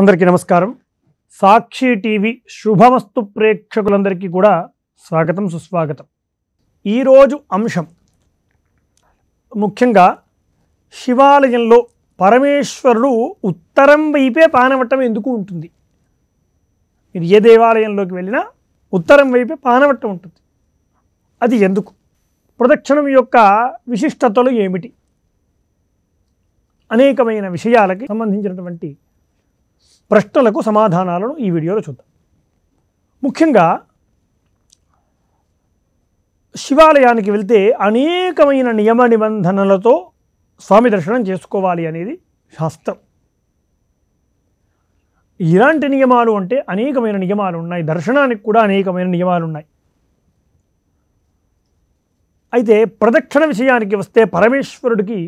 అందరికీ నమస్కారం సాక్షి టీవీ శుభమస్తు ప్రేక్షకులందరికీ కూడా స్వాగతం సుస్వాగతం ఈరోజు అంశం ముఖ్యంగా శివాలయంలో పరమేశ్వరుడు ఉత్తరం వైపే పానవట్టం ఎందుకు ఉంటుంది మీరు ఏ దేవాలయంలోకి వెళ్ళినా ఉత్తరం వైపే పానవట్టం ఉంటుంది అది ఎందుకు ప్రదక్షిణం యొక్క విశిష్టతలు ఏమిటి అనేకమైన విషయాలకి సంబంధించినటువంటి ప్రశ్నలకు సమాధానాలను ఈ వీడియోలో చూద్దాం ముఖ్యంగా శివాలయానికి వెళ్తే అనేకమైన నియమ నిబంధనలతో స్వామి దర్శనం చేసుకోవాలి అనేది శాస్త్రం ఇలాంటి నియమాలు అంటే అనేకమైన నియమాలు ఉన్నాయి దర్శనానికి కూడా అనేకమైన నియమాలు ఉన్నాయి అయితే ప్రదక్షిణ విషయానికి వస్తే పరమేశ్వరుడికి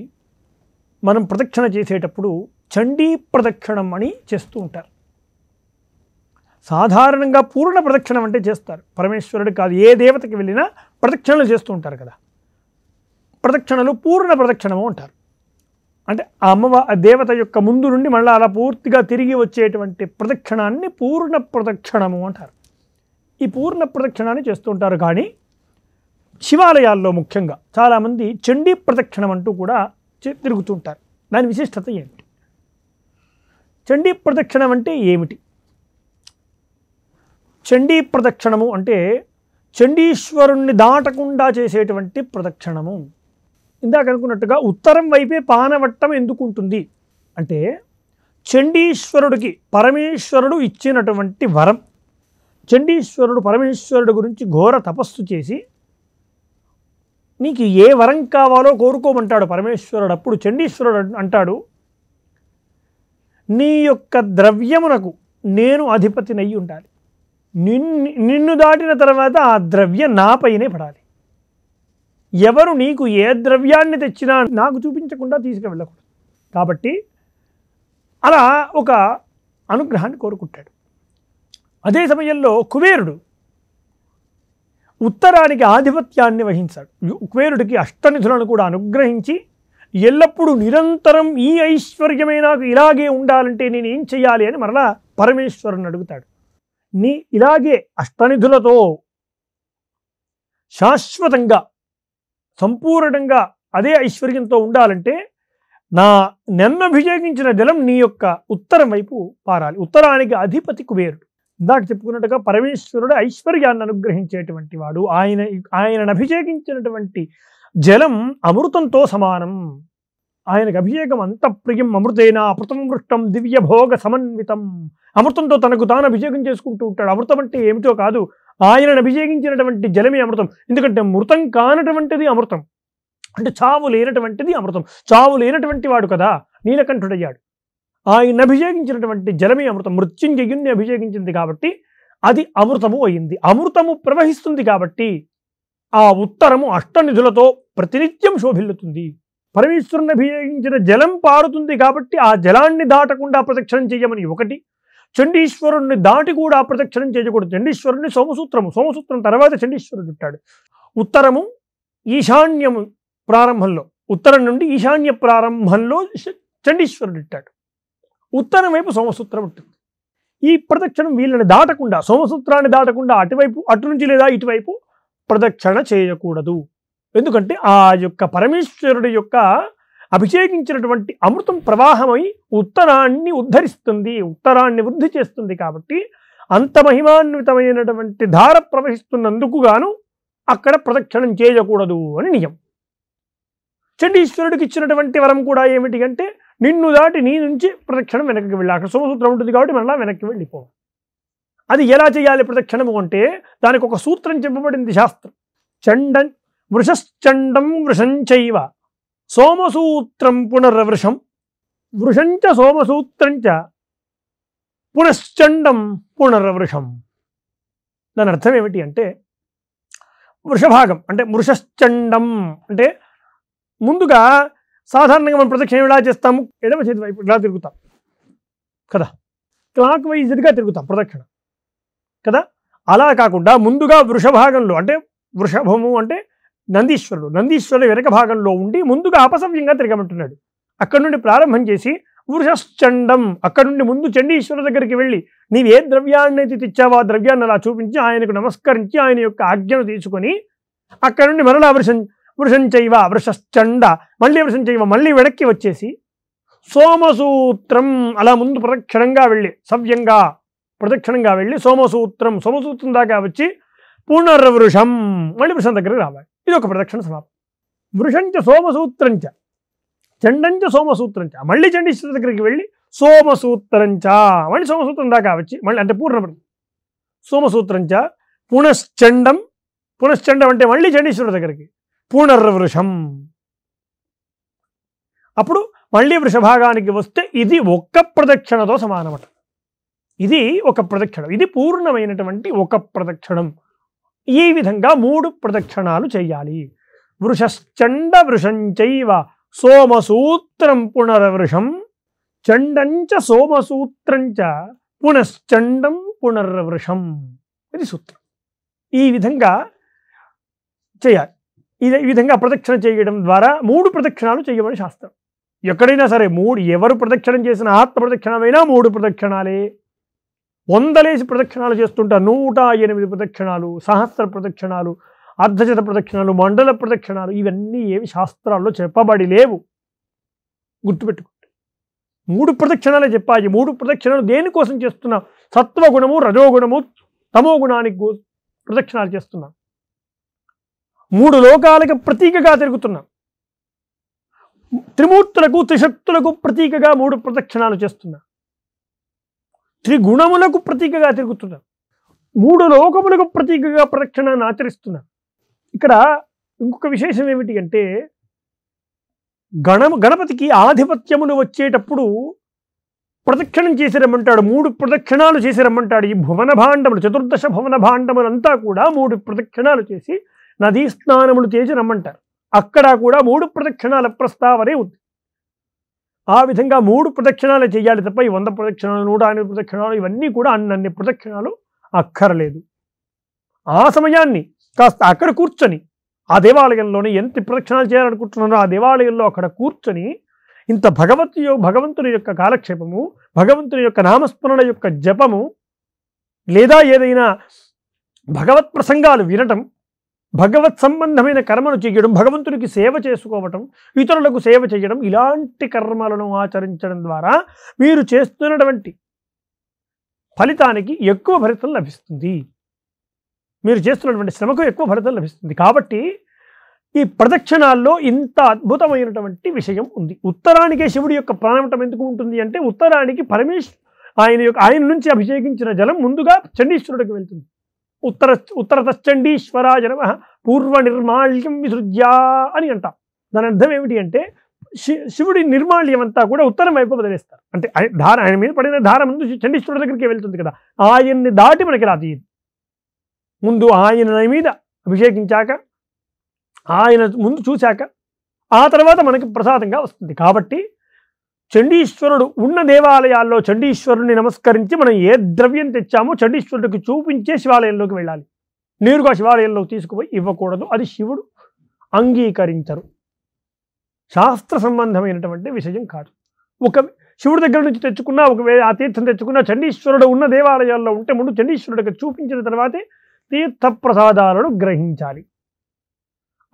మనం ప్రదక్షిణ చేసేటప్పుడు చండీ ప్రదక్షిణం అని చేస్తూ ఉంటారు సాధారణంగా పూర్ణ ప్రదక్షిణం అంటే చేస్తారు పరమేశ్వరుడు కాదు ఏ దేవతకి వెళ్ళినా ప్రదక్షిణలు చేస్తూ ఉంటారు కదా ప్రదక్షిణలు పూర్ణ ప్రదక్షిణము అంటారు అంటే ఆ అమ్మవ దేవత యొక్క ముందు నుండి మళ్ళీ అలా పూర్తిగా తిరిగి వచ్చేటువంటి ప్రదక్షిణాన్ని పూర్ణ ప్రదక్షిణము అంటారు ఈ పూర్ణ ప్రదక్షిణాన్ని చేస్తూ ఉంటారు కానీ శివాలయాల్లో ముఖ్యంగా చాలామంది చండీ ప్రదక్షిణం అంటూ కూడా తిరుగుతుంటారు దాని విశిష్టత ఏంటి చండీ ప్రదక్షిణం అంటే ఏమిటి చండీ ప్రదక్షిణము అంటే చండీశ్వరుణ్ణి దాటకుండా చేసేటువంటి ప్రదక్షిణము ఇందాక అనుకున్నట్టుగా ఉత్తరం వైపే పానవట్టం ఎందుకుంటుంది అంటే చండీశ్వరుడికి పరమేశ్వరుడు ఇచ్చినటువంటి వరం చండీశ్వరుడు పరమేశ్వరుడు గురించి ఘోర తపస్సు చేసి నీకు ఏ వరం కావాలో కోరుకోమంటాడు పరమేశ్వరుడు అప్పుడు చండీశ్వరుడు అంటాడు నీ యొక్క ద్రవ్యమునకు నేను అధిపతినై ఉండాలి నిన్ను నిన్ను దాటిన తర్వాత ఆ ద్రవ్య నాపైనే పడాలి ఎవరు నీకు ఏ ద్రవ్యాన్ని తెచ్చినా నాకు చూపించకుండా తీసుకువెళ్ళకూడదు కాబట్టి అలా ఒక అనుగ్రహాన్ని కోరుకుంటాడు అదే సమయంలో కుబేరుడు ఉత్తరానికి ఆధిపత్యాన్ని వహించాడు కుబేరుడికి అష్టనిధులను కూడా అనుగ్రహించి ఎల్లప్పుడూ నిరంతరం ఈ ఐశ్వర్యమే నాకు ఇలాగే ఉండాలంటే నేను ఏం చేయాలి అని మరలా పరమేశ్వరుని అడుగుతాడు నీ ఇలాగే అష్టనిధులతో శాశ్వతంగా సంపూర్ణంగా అదే ఐశ్వర్యంతో ఉండాలంటే నా నిన్నభిషేకించిన జలం నీ యొక్క ఉత్తరం వైపు పారాలి ఉత్తరానికి అధిపతి కుబేరుడు ఇందాక చెప్పుకున్నట్టుగా పరమేశ్వరుడు ఐశ్వర్యాన్ని అనుగ్రహించేటువంటి వాడు ఆయన ఆయనను అభిషేకించినటువంటి జలం అమృతంతో సమానం ఆయనకు అభిషేకం అంత ప్రియం అమృతైన అమృతం వృష్టం దివ్యభోగ సమన్వితం అమృతంతో తనకు తాను అభిషేకం చేసుకుంటూ ఉంటాడు అమృతం అంటే ఏమిటో కాదు ఆయనను అభిషేకించినటువంటి జలమే అమృతం ఎందుకంటే మృతం కానటువంటిది అమృతం అంటే చావు లేనటువంటిది అమృతం చావు లేనటువంటి వాడు కదా నీలకంఠుడయ్యాడు ఆయన అభిషేకించినటువంటి జలమే అమృతం మృత్యుంజయుణ్ణి అభిషేకించింది కాబట్టి అది అమృతము అయింది అమృతము ప్రవహిస్తుంది కాబట్టి ఆ ఉత్తరము అష్టనిధులతో ప్రతినిత్యం శోభిల్లుతుంది పరమేశ్వరుని అభియోగించిన జలం పారుతుంది కాబట్టి ఆ జలాన్ని దాటకుండా ప్రదక్షిణం చేయమని ఒకటి చండీశ్వరుణ్ణి దాటి కూడా ప్రదక్షిణం చేయకూడదు చండీశ్వరుణ్ణి సోమసూత్రము సోమసూత్రం తర్వాత చండీశ్వరుడు ఉంటాడు ఉత్తరము ఈశాన్యము ప్రారంభంలో ఉత్తరం నుండి ఈశాన్య ప్రారంభంలో చండీశ్వరుడు ఇట్టాడు ఉత్తరం వైపు సోమసూత్రం ఉంటుంది ఈ ప్రదక్షిణం వీళ్ళని దాటకుండా సోమసూత్రాన్ని దాటకుండా అటువైపు అటు నుంచి లేదా ఇటువైపు ప్రదక్షిణ చేయకూడదు ఎందుకంటే ఆ యొక్క పరమేశ్వరుడి యొక్క అభిషేకించినటువంటి అమృతం ప్రవాహమై ఉత్తరాన్ని ఉద్ధరిస్తుంది ఉత్తరాన్ని వృద్ధి చేస్తుంది కాబట్టి అంత మహిమాన్వితమైనటువంటి ధార ప్రవహిస్తున్నందుకు గాను అక్కడ ప్రదక్షిణం చేయకూడదు అని నియం చండీశ్వరుడికి ఇచ్చినటువంటి వరం కూడా ఏమిటి అంటే నిన్ను దాటి నీ నుంచి ప్రదక్షిణం వెనక్కి వెళ్ళి అక్కడ సోమసూత్రం ఉంటుంది కాబట్టి మళ్ళీ వెనక్కి వెళ్ళిపోవాలి అది ఎలా చేయాలి ప్రదక్షిణము అంటే దానికి ఒక సూత్రం చెప్పబడింది శాస్త్రం చండం వృషశ్చండం వృషంచైవ సోమసూత్రం పునర్వృషం వృషంచ సోమసూత్రంచ పునశ్చండం పునర్వృషం దాని అర్థం ఏమిటి అంటే వృషభాగం అంటే వృషశ్చండం అంటే ముందుగా సాధారణంగా మనం ప్రదక్షిణ ఎలా చేస్తాము ఎడమ చేతి వైపు ఇలా తిరుగుతాం కదా క్లాక్ వైజ్గా తిరుగుతాం ప్రదక్షిణ కదా అలా కాకుండా ముందుగా వృషభాగంలో అంటే వృషభము అంటే నందీశ్వరుడు నందీశ్వరుడు వెనక భాగంలో ఉండి ముందుగా అపసవ్యంగా తిరగమంటున్నాడు అక్కడ నుండి ప్రారంభం చేసి వృషశ్చండం అక్కడ నుండి ముందు చండీశ్వరుడు దగ్గరికి వెళ్ళి నీవు ఏ ద్రవ్యాన్ని అయితే తెచ్చావో ఆ ద్రవ్యాన్ని అలా చూపించి ఆయనకు నమస్కరించి ఆయన యొక్క ఆజ్ఞను తీసుకొని అక్కడ నుండి మరలా వృషం వృషంచైవ వృషశ్చండ మళ్ళీ వృషంచైవ మళ్ళీ వెనక్కి వచ్చేసి సోమసూత్రం అలా ముందు ప్రదక్షిణంగా వెళ్ళి సవ్యంగా ప్రదక్షిణంగా వెళ్ళి సోమసూత్రం సోమసూత్రం దాకా వచ్చి పునర్వృషం మళ్ళీ వృషం దగ్గరికి రావాలి ఇది ఒక ప్రదక్షిణ సమాప్తం వృషంచ సోమసూత్రంచ చండంచ సోమసూత్రంచ మళ్ళీ చండీశ్వర దగ్గరికి వెళ్ళి సోమసూత్రంచ మళ్ళీ సోమసూత్రం దాకా వచ్చి మళ్ళీ అంటే పూర్ణ సోమసూత్రంచ పునశ్చండం పునశ్చండం అంటే మళ్ళీ చండీశ్వర దగ్గరికి పూర్ణర్వృషం అప్పుడు మళ్ళీ వృషభాగానికి వస్తే ఇది ఒక్క ప్రదక్షిణతో సమానమట ఇది ఒక ప్రదక్షిణం ఇది పూర్ణమైనటువంటి ఒక ప్రదక్షిణం ఈ విధంగా మూడు ప్రదక్షిణాలు చేయాలి వృషశ్చండ వృషంచైవ సోమసూత్రం పునర్వృషం చండంచ సోమసూత్రంచ పునశ్చండం పునర్వృషం ఇది సూత్రం ఈ విధంగా చేయాలి ఇది ఈ విధంగా ప్రదక్షిణ చేయడం ద్వారా మూడు ప్రదక్షిణాలు చేయమని శాస్త్రం ఎక్కడైనా సరే మూడు ఎవరు ప్రదక్షిణం చేసిన ఆత్మ ప్రదక్షిణమైనా మూడు ప్రదక్షిణాలే వందలేసి ప్రదక్షిణాలు చేస్తుంటా నూట ఎనిమిది ప్రదక్షిణాలు సహస్ర ప్రదక్షిణాలు అర్ధజత ప్రదక్షిణాలు మండల ప్రదక్షిణాలు ఇవన్నీ ఏమి శాస్త్రాల్లో చెప్పబడి లేవు గుర్తుపెట్టుకోండి మూడు ప్రదక్షిణాలే చెప్పాయి మూడు ప్రదక్షిణాలు దేనికోసం చేస్తున్నా సత్వగుణము రజోగుణము తమో గుణానికి ప్రదక్షిణాలు చేస్తున్నా మూడు లోకాలకు ప్రతీకగా తిరుగుతున్నాం త్రిమూర్తులకు త్రిశక్తులకు ప్రతీకగా మూడు ప్రదక్షిణాలు చేస్తున్నా త్రిగుణములకు ప్రతీకగా తిరుగుతున్నారు మూడు లోకములకు ప్రతీకగా ప్రదక్షిణాన్ని ఆచరిస్తున్నారు ఇక్కడ ఇంకొక విశేషం ఏమిటి అంటే గణ గణపతికి ఆధిపత్యములు వచ్చేటప్పుడు ప్రదక్షిణం చేసిరమ్మంటాడు మూడు ప్రదక్షిణాలు చేసిరమ్మంటాడు ఈ భువన భాండములు చతుర్దశ భువన భాండములంతా కూడా మూడు ప్రదక్షిణాలు చేసి నదీ స్నానములు చేసి రమ్మంటారు అక్కడ కూడా మూడు ప్రదక్షిణాల ప్రస్తావనే ఉంది ఆ విధంగా మూడు ప్రదక్షిణాలు చేయాలి తప్ప ఈ వంద ప్రదక్షిణాలు నూట ఎనిమిది ప్రదక్షిణాలు ఇవన్నీ కూడా అన్నన్ని ప్రదక్షిణాలు అక్కరలేదు ఆ సమయాన్ని కాస్త అక్కడ కూర్చొని ఆ దేవాలయంలోనే ఎంత ప్రదక్షిణాలు చేయాలనుకుంటున్నారో ఆ దేవాలయంలో అక్కడ కూర్చొని ఇంత భగవత్ భగవంతుని యొక్క కాలక్షేపము భగవంతుని యొక్క నామస్మరణ యొక్క జపము లేదా ఏదైనా భగవత్ ప్రసంగాలు వినటం భగవత్ సంబంధమైన కర్మను చేయడం భగవంతునికి సేవ చేసుకోవటం ఇతరులకు సేవ చేయడం ఇలాంటి కర్మలను ఆచరించడం ద్వారా మీరు చేస్తున్నటువంటి ఫలితానికి ఎక్కువ ఫలితం లభిస్తుంది మీరు చేస్తున్నటువంటి శ్రమకు ఎక్కువ ఫలితం లభిస్తుంది కాబట్టి ఈ ప్రదక్షిణాల్లో ఇంత అద్భుతమైనటువంటి విషయం ఉంది ఉత్తరానికే శివుడి యొక్క ప్రాణమటం ఎందుకు ఉంటుంది అంటే ఉత్తరానికి పరమేశ్వరు ఆయన యొక్క ఆయన నుంచి అభిషేకించిన జలం ముందుగా చండీశ్వరుడికి వెళ్తుంది ఉత్తర ఉత్తరతశ్చండీశ్వరాయ నమ పూర్వ నిర్మాళ్యం విసృజ్యా అని అంటాం దాని అర్థం ఏమిటి అంటే శివుడి నిర్మాళ్యం అంతా కూడా ఉత్తరం వైపు వదిలేస్తారు అంటే ధార ఆయన మీద పడిన ధార ముందు చండీశ్వరుడు దగ్గరికి వెళ్తుంది కదా ఆయన్ని దాటి మనకి రాదు ముందు ఆయన మీద అభిషేకించాక ఆయన ముందు చూశాక ఆ తర్వాత మనకి ప్రసాదంగా వస్తుంది కాబట్టి చండీశ్వరుడు ఉన్న దేవాలయాల్లో చండీశ్వరుని నమస్కరించి మనం ఏ ద్రవ్యం తెచ్చామో చండీశ్వరుడికి చూపించే శివాలయంలోకి వెళ్ళాలి నేరుగా శివాలయంలోకి తీసుకుపోయి ఇవ్వకూడదు అది శివుడు అంగీకరించరు శాస్త్ర సంబంధమైనటువంటి విషయం కాదు ఒక శివుడి దగ్గర నుంచి తెచ్చుకున్నా ఒకవేళ ఆ తీర్థం తెచ్చుకున్నా చండీశ్వరుడు ఉన్న దేవాలయాల్లో ఉంటే ముందు చండీశ్వరుడికి చూపించిన తర్వాతే తీర్థ ప్రసాదాలను గ్రహించాలి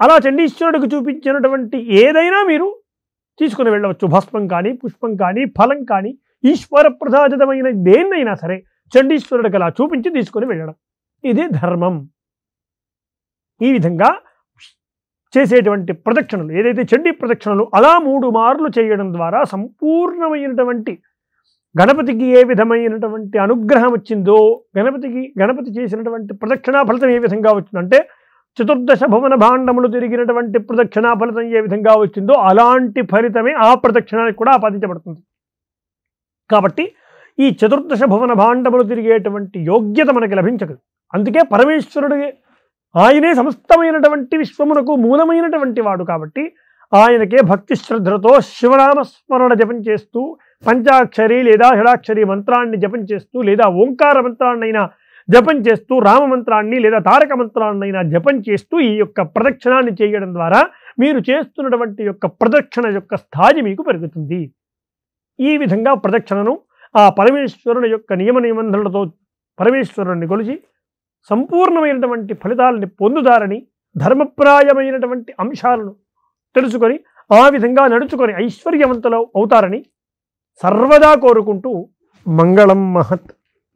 అలా చండీశ్వరుడికి చూపించినటువంటి ఏదైనా మీరు తీసుకుని వెళ్ళవచ్చు భస్మం కానీ పుష్పం కానీ ఫలం కానీ ఈశ్వర ప్రసాదమైన దేన్నైనా సరే చండీశ్వరుడికి అలా చూపించి తీసుకుని వెళ్ళడం ఇది ధర్మం ఈ విధంగా చేసేటువంటి ప్రదక్షిణలు ఏదైతే చండీ ప్రదక్షిణలు అలా మూడు మార్లు చేయడం ద్వారా సంపూర్ణమైనటువంటి గణపతికి ఏ విధమైనటువంటి అనుగ్రహం వచ్చిందో గణపతికి గణపతి చేసినటువంటి ప్రదక్షిణా ఫలితం ఏ విధంగా వచ్చిందంటే చతుర్దశ భువన భాండములు తిరిగినటువంటి ప్రదక్షిణా ఫలితం ఏ విధంగా వచ్చిందో అలాంటి ఫలితమే ఆ ప్రదక్షిణానికి కూడా ఆపాదించబడుతుంది కాబట్టి ఈ చతుర్దశ భువన భాండములు తిరిగేటువంటి యోగ్యత మనకి లభించదు అందుకే పరమేశ్వరుడు ఆయనే సమస్తమైనటువంటి విశ్వమునకు మూలమైనటువంటి వాడు కాబట్టి ఆయనకే భక్తి శ్రద్ధలతో శివనామస్మరణ జపం చేస్తూ పంచాక్షరి లేదా షడాక్షరి మంత్రాన్ని జపం చేస్తూ లేదా ఓంకార మంత్రాన్నైనా జపం చేస్తూ రామ మంత్రాన్ని లేదా తారక మంత్రాన్నైనా జపం చేస్తూ ఈ యొక్క ప్రదక్షిణాన్ని చేయడం ద్వారా మీరు చేస్తున్నటువంటి యొక్క ప్రదక్షిణ యొక్క స్థాయి మీకు పెరుగుతుంది ఈ విధంగా ప్రదక్షిణను ఆ పరమేశ్వరుని యొక్క నియమ నిబంధనలతో పరమేశ్వరుని కొలిచి సంపూర్ణమైనటువంటి ఫలితాలని పొందుదారని ధర్మప్రాయమైనటువంటి అంశాలను తెలుసుకొని ఆ విధంగా నడుచుకొని ఐశ్వర్యవంతులు అవుతారని సర్వదా కోరుకుంటూ మంగళం మహత్